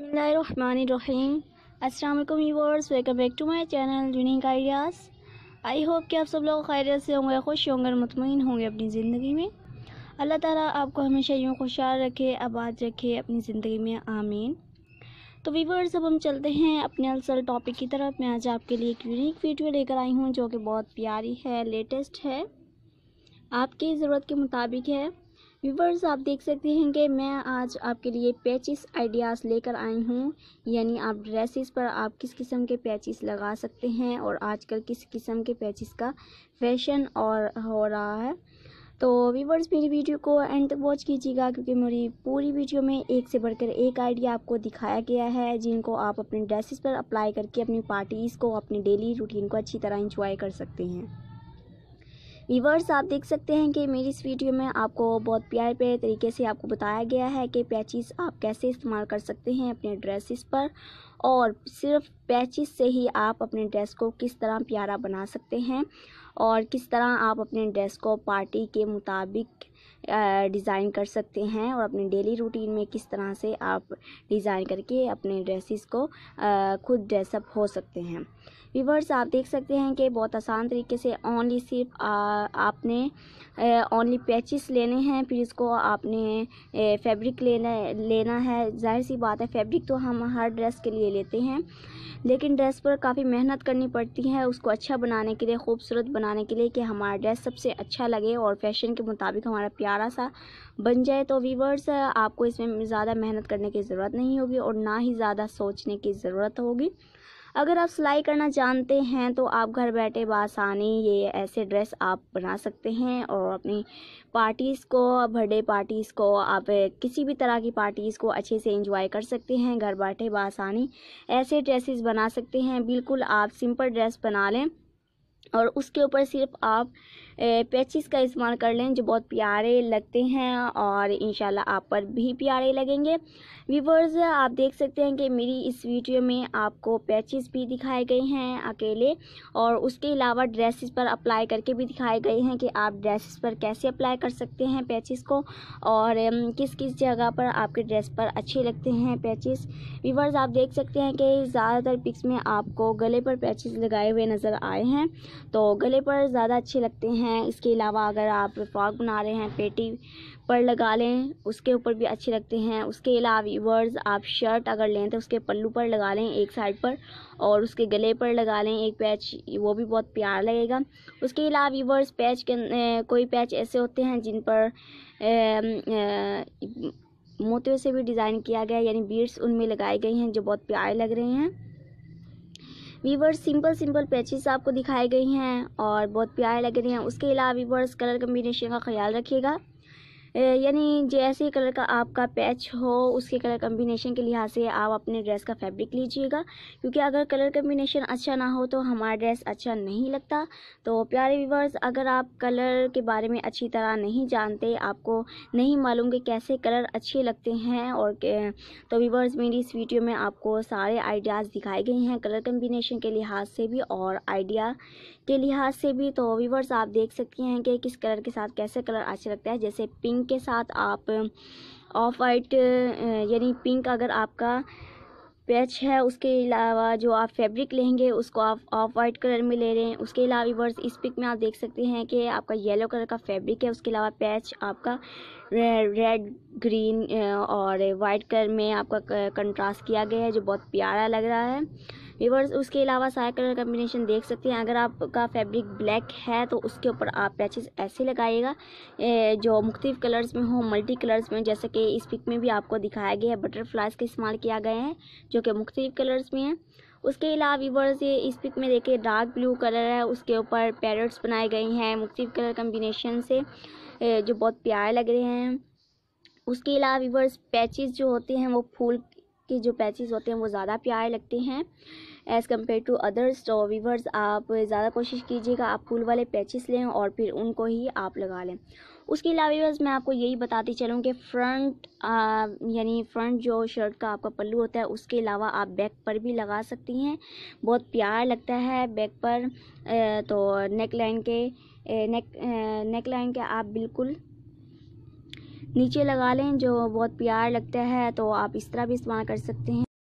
बसमीम अल्लाम viewers welcome back to my channel unique ideas I hope कि आप सब लोग खैरियत से होंगे खुश होंगे और मतमिन होंगे अपनी ज़िंदगी में अल्लाह ताला आपको हमेशा यूँ खुशहाल रखे आबाद रखे अपनी ज़िंदगी में आमीन तो वीवर्स अब हम चलते हैं अपने असल टॉपिक की तरफ मैं आज आपके लिए एक यूनिक वीडियो लेकर आई हूँ जो कि बहुत प्यारी है लेटेस्ट है आपकी ज़रूरत के मुताबिक है व्यूवर्स आप देख सकते हैं कि मैं आज आपके लिए पैचिस आइडियाज़ लेकर आई हूँ यानी आप ड्रेसेस पर आप किस किस्म के पैचिस लगा सकते हैं और आजकल किस किस्म के पैचिस का फैशन और हो रहा है तो व्यूवर्स मेरी वीडियो को एंड तक वॉच कीजिएगा क्योंकि मेरी पूरी वीडियो में एक से बढ़कर एक आइडिया आपको दिखाया गया है जिनको आप अपने ड्रेसेस पर अप्लाई करके अपनी पार्टीज़ को अपनी डेली रूटीन को अच्छी तरह इंजॉय कर सकते हैं वीवर्स आप देख सकते हैं कि मेरी इस वीडियो में आपको बहुत प्यारे प्यारे तरीके से आपको बताया गया है कि पैचिस आप कैसे इस्तेमाल कर सकते हैं अपने ड्रेसिस पर और सिर्फ पैचिस से ही आप अपने ड्रेस को किस तरह प्यारा बना सकते हैं और किस तरह आप अपने ड्रेस को पार्टी के मुताबिक डिज़ाइन कर सकते हैं और अपने डेली रूटीन में किस तरह से आप डिज़ाइन करके अपने ड्रेसेस को खुद ड्रेसअप हो सकते हैं व्यूवर्स आप देख सकते हैं कि बहुत आसान तरीके से ओनली सिर्फ आ, आपने ओनली पैचेस लेने हैं फिर इसको आपने फैब्रिक लेना लेना है जाहिर सी बात है फैब्रिक तो हम हर ड्रेस के लिए लेते हैं लेकिन ड्रेस पर काफ़ी मेहनत करनी पड़ती है उसको अच्छा बनाने के लिए खूबसूरत बनाने के लिए कि हमारा ड्रेस सबसे अच्छा लगे और फैशन के मुताबिक हमारा प्यारा सा बन जाए तो वीवर्स आपको इसमें ज़्यादा मेहनत करने की ज़रूरत नहीं होगी और ना ही ज़्यादा सोचने की ज़रूरत होगी अगर आप सिलाई करना जानते हैं तो आप घर बैठे बसानी ये ऐसे ड्रेस आप बना सकते हैं और अपनी पार्टीज़ को बर्थडे पार्टीज़ को आप किसी भी तरह की पार्टीज़ को अच्छे से इंजॉय कर सकते हैं घर बैठे बसानी ऐसे ड्रेसेस बना सकते हैं बिल्कुल आप सिंपल ड्रेस बना लें और उसके ऊपर सिर्फ आप पैचिस का इस्तेमाल कर लें जो बहुत प्यारे लगते हैं और इन आप पर भी प्यारे लगेंगे व्यूवर्स आप देख सकते हैं कि मेरी इस वीडियो में आपको पैचिस भी दिखाए गए हैं अकेले और उसके अलावा ड्रेसेस पर अप्लाई करके भी दिखाए गए हैं कि आप ड्रेसेस पर कैसे अप्लाई कर सकते हैं पैचिस को और किस किस जगह पर आपके ड्रेस पर अच्छे लगते हैं पैचिस व्यूवर्स आप देख सकते हैं कि ज़्यादातर पिक्स में आपको गले पर पैचेस लगाए हुए नज़र आए हैं तो गले पर ज़्यादा अच्छे लगते हैं हैं इसके अलावा अगर आप फ्रॉक बना रहे हैं पेटी पर लगा लें उसके ऊपर भी अच्छे लगते हैं उसके अलावा वीवर्स आप शर्ट अगर लें तो उसके पल्लू पर लगा लें एक साइड पर और उसके गले पर लगा लें एक पैच वो भी बहुत प्यार लगेगा उसके अलावा वीवर्स पैच के कोई पैच ऐसे होते हैं जिन पर मोतियों से भी डिज़ाइन किया गया यानी बीड्स उनमें लगाई गई हैं जो बहुत प्यारे लग रहे हैं वीवर्स सिंपल सिंपल पैचेस आपको दिखाई गई हैं और बहुत प्यारे लग रहे हैं उसके अलावा वीवर्स कलर कम्बिनेशन का ख्याल रखिएगा यानी जैसे कलर का आपका पैच हो उसके कलर कम्बिनेशन के लिहाज से आप अपने ड्रेस का फैब्रिक लीजिएगा क्योंकि अगर कलर कम्बिनेशन अच्छा ना हो तो हमारा ड्रेस अच्छा नहीं लगता तो प्यारे व्यूवर्स अगर आप कलर के बारे में अच्छी तरह नहीं जानते आपको नहीं मालूम कि कैसे कलर अच्छे लगते हैं और तो व्यूवर्स मेरी इस वीडियो में आपको सारे आइडियाज़ दिखाए गए हैं कलर कम्बिनेशन के लिहाज से भी और आइडिया के लिहाज से भी तो वीवर्स आप देख सकते हैं कि किस कलर के साथ कैसे कलर अच्छा लगता है जैसे पिंक के साथ आप ऑफ वाइट यानी पिंक अगर आपका पैच है उसके अलावा जो आप फैब्रिक लेंगे उसको आप ऑफ वाइट कलर में ले रहे हैं उसके अलावा वीवर्स इस पिक में आप देख सकते हैं कि आपका येलो कलर का फैब्रिक है उसके अलावा पैच आपका रेड ग्रीन और वाइट कलर में आपका कंट्रास्ट किया गया है जो बहुत प्यारा लग रहा है वीवर्स उसके अलावा सारे कलर कम्बिनेशन देख सकते हैं अगर आपका फैब्रिक ब्लैक है तो उसके ऊपर आप पैचेस ऐसे लगाइएगा जो मुख्तफ कलर्स में हो मल्टी कलर्स में जैसे कि इस पिक में भी आपको दिखाया गया है बटरफ्लाइज का इस्तेमाल किया गया है जो कि मुख्तलिफ कलर्स में है उसके अलावा वीवर्स ये इस पिक में देखिए डार्क ब्लू कलर है उसके ऊपर पैरट्स बनाए गए हैं मुख्तु कलर कम्बिनेशन से जो बहुत प्यारे लग रहे हैं उसके अलावा वीवर्स पैचेस जो होते हैं वो फूल के जो पैचेस होते हैं वो ज़्यादा प्यारे लगते हैं एज़ कम्पेयर टू अदर्स तो वीवर्स आप ज़्यादा कोशिश कीजिएगा आप फूल वाले पैचेस लें और फिर उनको ही आप लगा लें उसके अलावा वीवर्स मैं आपको यही बताती चलूँ कि फ्रंट यानी फ्रंट जो शर्ट का आपका पल्लू होता है उसके अलावा आप बैक पर भी लगा सकती हैं बहुत प्यार लगता है बैक पर तो नेक लाइन के नेक नेक लाइन के आप बिल्कुल नीचे लगा लें जो बहुत प्यार लगता है तो आप इस तरह भी इस्तेमाल कर सकते हैं